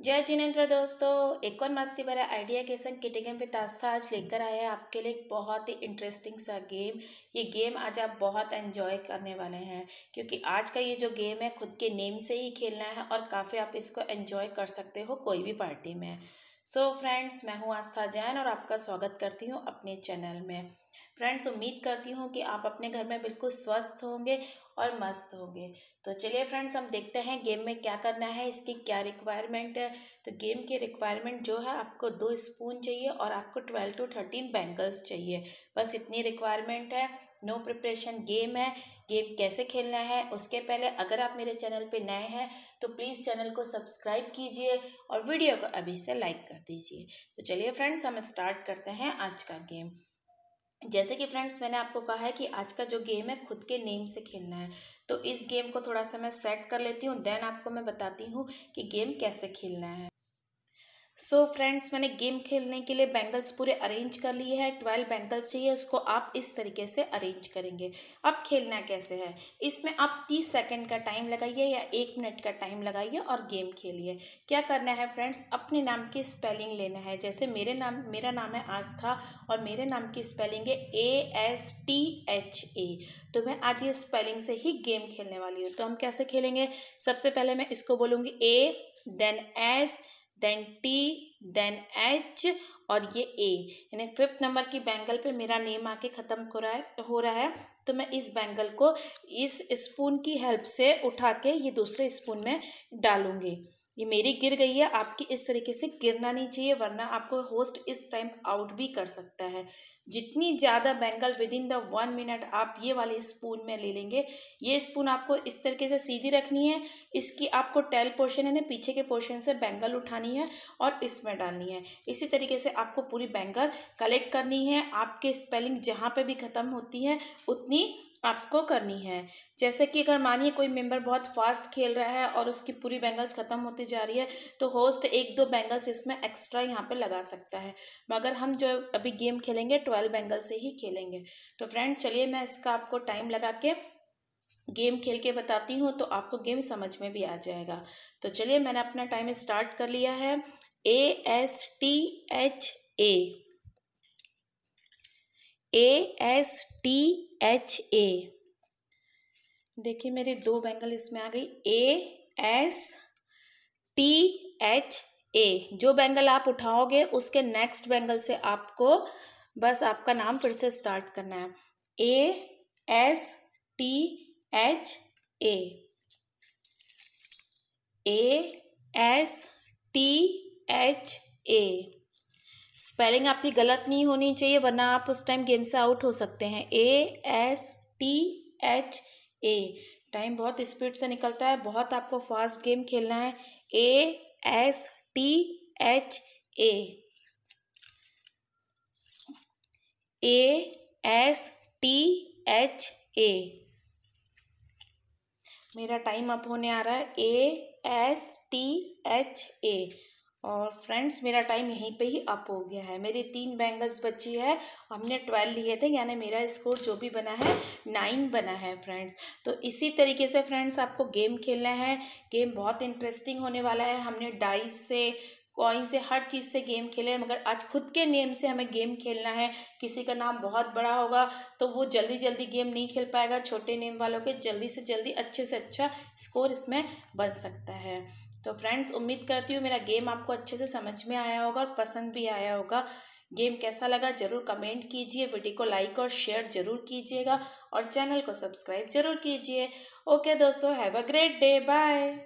जय जिनेन्द्र दोस्तों एक और मस्ती भरा आइडिया केसन किटी गेम पे तास्ता आज लेकर आए हैं आपके लिए एक बहुत ही इंटरेस्टिंग सा गेम ये गेम आज आप बहुत एंजॉय करने वाले हैं क्योंकि आज का ये जो गेम है खुद के नेम से ही खेलना है और काफ़ी आप इसको एंजॉय कर सकते हो कोई भी पार्टी में सो so, फ्रेंड्स मैं हूं आस्था जैन और आपका स्वागत करती हूं अपने चैनल में फ्रेंड्स उम्मीद करती हूं कि आप अपने घर में बिल्कुल स्वस्थ होंगे और मस्त होंगे तो चलिए फ्रेंड्स हम देखते हैं गेम में क्या करना है इसकी क्या रिक्वायरमेंट है तो गेम की रिक्वायरमेंट जो है आपको दो स्पून चाहिए और आपको ट्वेल्व टू थर्टीन बैंगल्स चाहिए बस इतनी रिक्वायरमेंट है नो प्रिपरेशन गेम है गेम कैसे खेलना है उसके पहले अगर आप मेरे चैनल पे नए हैं तो प्लीज़ चैनल को सब्सक्राइब कीजिए और वीडियो को अभी से लाइक कर दीजिए तो चलिए फ्रेंड्स हम स्टार्ट करते हैं आज का गेम जैसे कि फ्रेंड्स मैंने आपको कहा है कि आज का जो गेम है खुद के नेम से खेलना है तो इस गेम को थोड़ा सा मैं सेट कर लेती हूँ देन आपको मैं बताती हूँ कि गेम कैसे खेलना है सो so फ्रेंड्स मैंने गेम खेलने के लिए बैंगल्स पूरे अरेंज कर लिए हैं ट्वेल्व बैंगल्स चाहिए उसको आप इस तरीके से अरेंज करेंगे अब खेलना कैसे है इसमें आप तीस सेकंड का टाइम लगाइए या एक मिनट का टाइम लगाइए और गेम खेलिए क्या करना है फ्रेंड्स अपने नाम की स्पेलिंग लेना है जैसे मेरे नाम मेरा नाम है आस्था और मेरे नाम की स्पेलिंग है A S T H A तो मैं आज ये स्पेलिंग से ही गेम खेलने वाली हूँ तो हम कैसे खेलेंगे सबसे पहले मैं इसको बोलूँगी A then S then T then H और ये ए यानी फिफ्थ नंबर की बैंगल पे मेरा नेम आके ख़त्म हो रहा है हो रहा है तो मैं इस बैंगल को इस स्पून की हेल्प से उठा के ये दूसरे स्पून में डालूँगी ये मेरी गिर गई है आपकी इस तरीके से गिरना नहीं चाहिए वरना आपको होस्ट इस टाइम आउट भी कर सकता है जितनी ज़्यादा bangle within the one minute आप ये वाले स्पून में ले लेंगे ये स्पून आपको इस तरीके से सीधी रखनी है इसकी आपको टेल पोर्शन है ना पीछे के पोर्शन से बैंगल उठानी है और इसमें डालनी है इसी तरीके से आपको पूरी बैंगल कलेक्ट करनी है आपके स्पेलिंग जहाँ पर भी ख़त्म होती है उतनी आपको करनी है जैसे कि अगर मानिए कोई मेंबर बहुत फास्ट खेल रहा है और उसकी पूरी बैंगल्स ख़त्म होती जा रही है तो होस्ट एक दो बैंगल्स इसमें एक्स्ट्रा यहाँ पे लगा सकता है मगर हम जो अभी गेम खेलेंगे ट्वेल्व बैंगल से ही खेलेंगे तो फ्रेंड चलिए मैं इसका आपको टाइम लगा के गेम खेल के बताती हूँ तो आपको गेम समझ में भी आ जाएगा तो चलिए मैंने अपना टाइम स्टार्ट कर लिया है A S T H A A S T H A देखिए मेरे दो बैंगल इसमें आ गई A S T H A जो बैंगल आप उठाओगे उसके नेक्स्ट बैंगल से आपको बस आपका नाम फिर से स्टार्ट करना है A S T H A S T H A spelling आपकी गलत नहीं होनी चाहिए वरना आप उस टाइम गेम से आउट हो सकते हैं A S T H A time बहुत स्पीड से निकलता है बहुत आपको फास्ट गेम खेलना है A S T H A A S T H A मेरा टाइम अप होने आ रहा है A S T H A और फ्रेंड्स मेरा टाइम यहीं पे ही अप हो गया है मेरी तीन बैंगल्स बची है हमने ट्वेल्व लिए थे यानी मेरा स्कोर जो भी बना है नाइन बना है फ्रेंड्स तो इसी तरीके से फ्रेंड्स आपको गेम खेलना है गेम बहुत इंटरेस्टिंग होने वाला है हमने डाइस से कॉइन से हर चीज़ से गेम खेले हैं मगर आज खुद के नेम से हमें गेम खेलना है किसी का नाम बहुत बड़ा होगा तो वो जल्दी जल्दी गेम नहीं खेल पाएगा छोटे नेम वालों के जल्दी से जल्दी अच्छे से अच्छा स्कोर इसमें बन सकता है तो फ्रेंड्स उम्मीद करती हूँ मेरा गेम आपको अच्छे से समझ में आया होगा और पसंद भी आया होगा गेम कैसा लगा जरूर कमेंट कीजिए वीडियो को लाइक और शेयर जरूर कीजिएगा और चैनल को सब्सक्राइब जरूर कीजिए ओके दोस्तों have a great day bye